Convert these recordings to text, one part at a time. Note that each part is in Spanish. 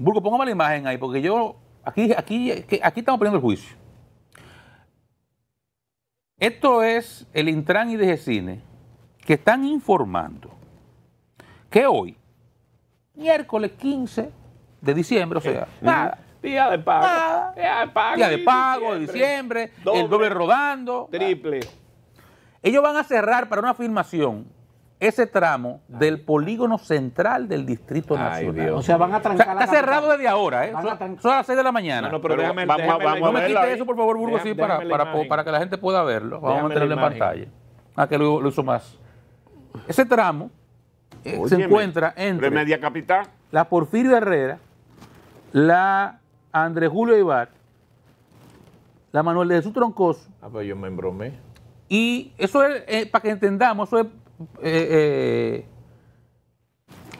Burgo, póngame la imagen ahí, porque yo, aquí, aquí, aquí estamos poniendo el juicio. Esto es el Intran y cine que están informando que hoy, miércoles 15 de diciembre, o sea, eh, nada. Día de pago. Día de pago. Día de pago, diciembre, diciembre el doble rodando. Triple. Ellos van a cerrar para una afirmación ese tramo del polígono central del Distrito Nacional. O sea, van a trancar. está cerrado desde ahora, ¿eh? Son, a las 6 de la mañana. No, pero, no me quite eso, por favor, Burgos, sí, para, para, que la gente pueda verlo. Vamos a meterlo en pantalla. Ah, que lo, más. Ese tramo eh, se encuentra entre. Media Capital. La Porfirio Herrera, la Andrés Julio Ibar, la Manuel de Jesús Troncoso. Ah, pero yo me embromé. Y eso es, eh, para que entendamos, eso es eh, eh,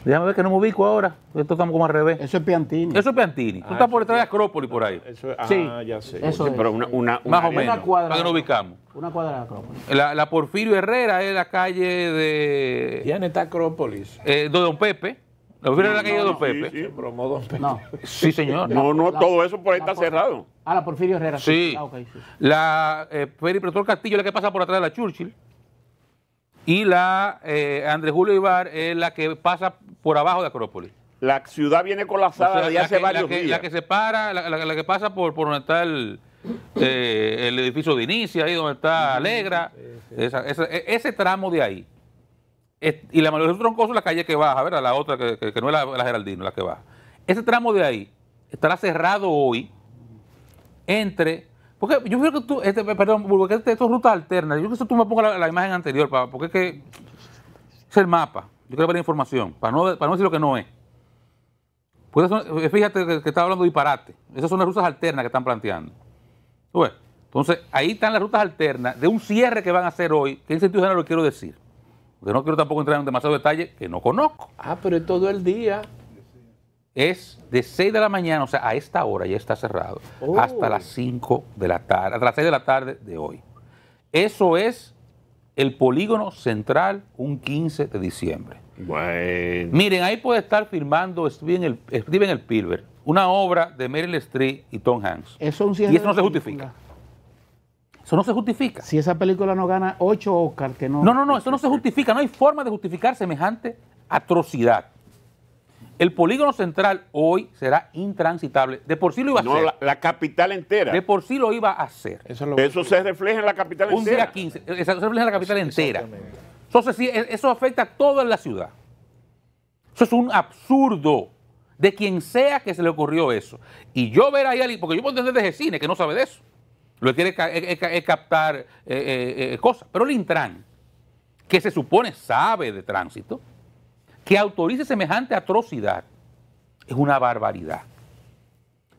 déjame ver que no me ubico ahora. Esto estamos como al revés. Eso es Piantini. Eso es Piantini. Ah, Tú estás por detrás de Acrópolis por ahí. Ah, sí. ya sé. Eso es. Pero una, una, Más o menos. Cuadra, para ubicamos. Una cuadra de Acrópolis. La, Porfirio Herrera es la calle de. Ya está Acrópolis. Eh, de Don Pepe. la Porfirio es la calle de Don Pepe? Sí, sí, Don Pepe. No. Sí, señor. No, no, todo eso por ahí está cerrado. Ah, la Porfirio Herrera. Sí. Ah, okay, La eh, Peri Castillo es la que pasa por atrás de la Churchill y la eh, Andrés Julio Ibar es la que pasa por abajo de Acrópolis. La ciudad viene colapsada ya hace varios la días. La que se para, la, que pasa por, por donde está el, eh, edificio de Inicia, ahí donde está Alegra, e, ese tramo de ahí. y la troncos Troncoso la calle que baja, ¿verdad? La otra que, no es la, la, Geraldino, la que baja. Ese tramo de ahí estará cerrado hoy entre porque yo creo que tú, este, perdón, porque estas es ruta alterna. Yo creo que tú me pongas la, imagen anterior, para, porque es que es el mapa. Yo quiero ver la información, para no, decir lo que no es. Eh, fíjate que, estaba hablando de disparate. Esas son las rutas alternas que están planteando. entonces, ahí están las rutas alternas de un cierre que van a hacer hoy, que en sentido general lo quiero decir. Porque no quiero tampoco entrar en demasiado detalle que no conozco. Ah, pero es todo el día es de 6 de la mañana, o sea, a esta hora ya está cerrado, hasta las 5 de la tarde, hasta las 6 de la tarde de hoy. Eso es el polígono central un 15 de diciembre. Bueno. Miren, ahí puede estar firmando Steven, el, el una obra de Meryl Streep y Tom Hanks. Eso y eso no se justifica. Eso no se justifica. Si esa película no gana 8 Óscar, que no. No, no, no, eso no se justifica. No hay forma de justificar semejante atrocidad. El polígono central hoy será intransitable. De por sí lo iba a no, La, capital entera. De por sí lo iba a hacer. Eso, se refleja en la capital entera. Un día 15. Eh, eso se refleja en la capital entera. E, eso afecta a toda la ciudad. Eso es un absurdo de quien sea que se le ocurrió eso. Y yo ver ahí, porque yo puedo entender desde Cine, que no sabe de eso. Lo que quiere eh, eh, es, captar cosas. Pero el Intran, que se supone sabe de tránsito, que autorice semejante atrocidad es una barbaridad.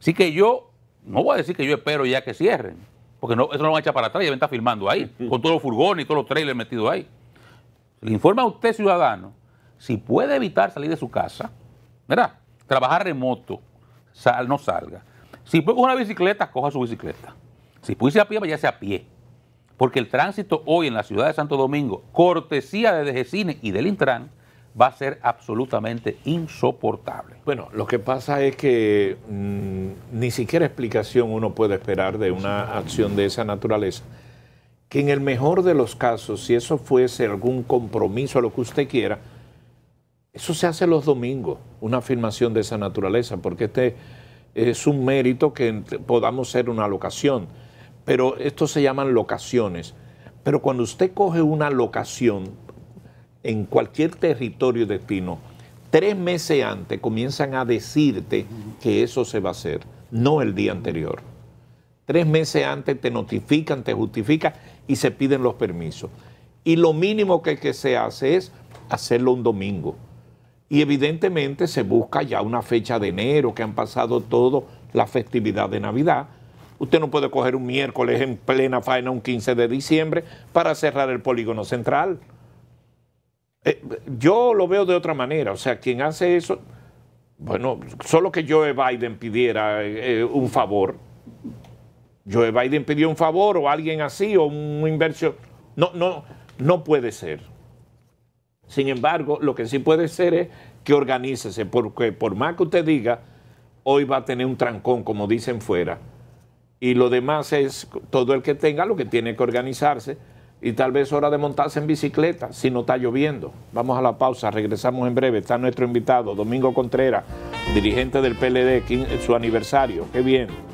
Así que yo, no voy a decir que yo espero ya que cierren, porque no, eso no lo van a echar para atrás, ya está filmando ahí, con todos los furgones y todos los trailers metidos ahí. Le informa a usted, ciudadano, si puede evitar salir de su casa, ¿verdad? Trabajar remoto, sal, no salga. Si puede una bicicleta, coja su bicicleta. Si puede irse a pie, vaya a pie. Porque el tránsito hoy en la ciudad de Santo Domingo, cortesía de Dejecine y del Intran, va a ser absolutamente insoportable. Bueno, lo que pasa es que mm, ni siquiera explicación uno puede esperar de una acción de esa naturaleza. Que en el mejor de los casos, si eso fuese algún compromiso, lo que usted quiera, eso se hace los domingos, una afirmación de esa naturaleza, porque este es un mérito que podamos ser una locación. Pero esto se llaman locaciones. Pero cuando usted coge una locación, en cualquier territorio destino, tres meses antes comienzan a decirte que eso se va a hacer, no el día anterior. Tres meses antes te notifican, te justifican y se piden los permisos. Y lo mínimo que, que se hace es hacerlo un domingo. Y evidentemente se busca ya una fecha de enero, que han pasado todo la festividad de Navidad. Usted no puede coger un miércoles en plena faena, un 15 de diciembre, para cerrar el polígono central. Eh, yo lo veo de otra manera, o sea, quien hace eso, bueno, solo que Joe Biden pidiera eh, eh, un favor. Joe Biden pidió un favor o alguien así o un inversión. No, no, no puede ser. Sin embargo, lo que sí puede ser es que organícese, porque por más que usted diga, hoy va a tener un trancón, como dicen fuera. Y lo demás es todo el que tenga lo que tiene que organizarse y tal vez hora de montarse en bicicleta si no está lloviendo. Vamos a la pausa, regresamos en breve. Está nuestro invitado, Domingo Contreras, dirigente del PLD, su aniversario. Qué bien.